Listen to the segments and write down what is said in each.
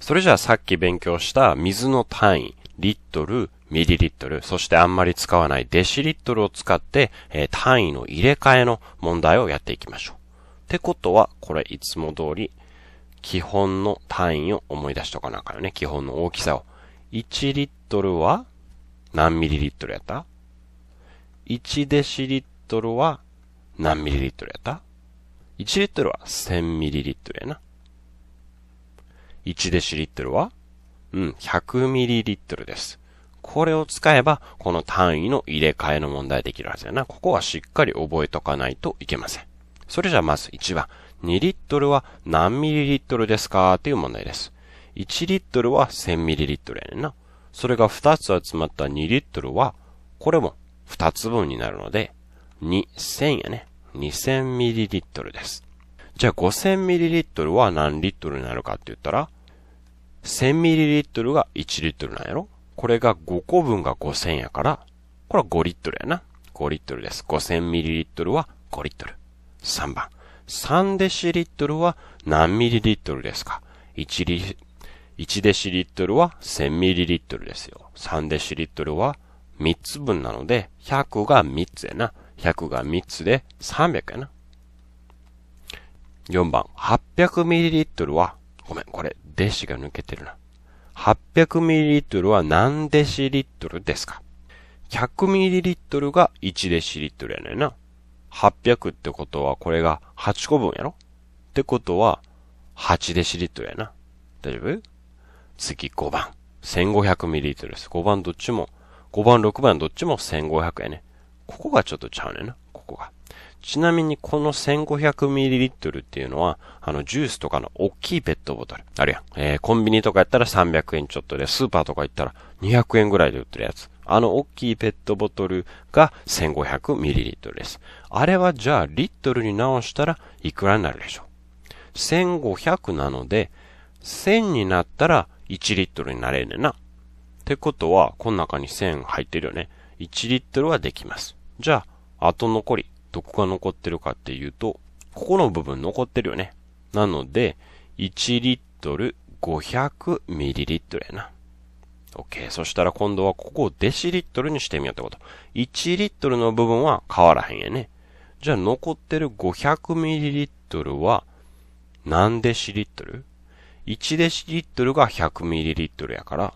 それじゃあさっき勉強した水の単位、リットル、ミリリットル、そしてあんまり使わないデシリットルを使って、えー、単位の入れ替えの問題をやっていきましょう。ってことは、これいつも通り、基本の単位を思い出しとかなあかんよね。基本の大きさを。1リットルは何ミリリットルやった ?1 デシリットルは何ミリリットルやった ?1 リットルは1000ミリリットルやな。1デシリットルはうん、100ミリリットルです。これを使えば、この単位の入れ替えの問題できるはずだな。ここはしっかり覚えとかないといけません。それじゃあまず1番。2リットルは何ミリリットルですかっていう問題です。1リットルは1000ミリリットルやねんな。それが2つ集まった2リットルは、これも2つ分になるので、2000やね。2000ミリリットルです。じゃあ5000ミリリットルは何リットルになるかって言ったら、1000ml が1リットルなんやろこれが5個分が5000やから、これは5リットルやな。5リットルです。5000ml は5リットル。3番。3デシリットルは何ミリリットルですか ?1 リ、1デシリットルは1000ミリリットルですよ。3デシリットルは3つ分なので、100が3つやな。100が3つで300やな。4番、800ミリリットルは、ごめん、これ、デシが抜けてるな。800ml は何デシリットルですか ?100ml が1デシリットルやねんな。800ってことは、これが8個分やろってことは、8デシリットルやな。大丈夫次5番。1500ml です。5番どっちも、5番6番どっちも1500やね。ここがちょっとちゃうねんな、ここが。ちなみにこの 1500ml っていうのは、あの、ジュースとかの大きいペットボトル。あるやん。えー、コンビニとかやったら300円ちょっとで、スーパーとか行ったら200円ぐらいで売ってるやつ。あの大きいペットボトルが 1500ml です。あれはじゃあ、リットルに直したらいくらになるでしょう ?1500 なので、1000になったら1リットルになれんねんな。ってことは、この中に1000入ってるよね。1リットルはできます。じゃあ、あと残り、どこが残ってるかっていうと、ここの部分残ってるよね。なので、1リットル 500ml やな。OK。そしたら今度はここをデシリットルにしてみようってこと。1リットルの部分は変わらへんやね。じゃあ残ってる 500ml は何デシリットル ?1 デシリットルが 100ml やから、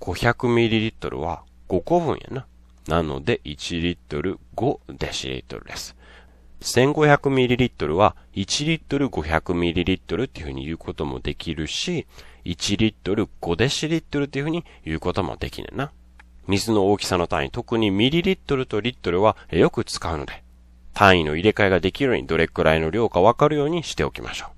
500ml は5個分やな。なので、1リットル5デシリットルです。1500ml は1リットル 500ml っていうふうに言うこともできるし、1リットル5デシリットルっていうふうに言うこともできねえな。水の大きさの単位、特にミリリットルとリットルはよく使うので、単位の入れ替えができるようにどれくらいの量かわかるようにしておきましょう。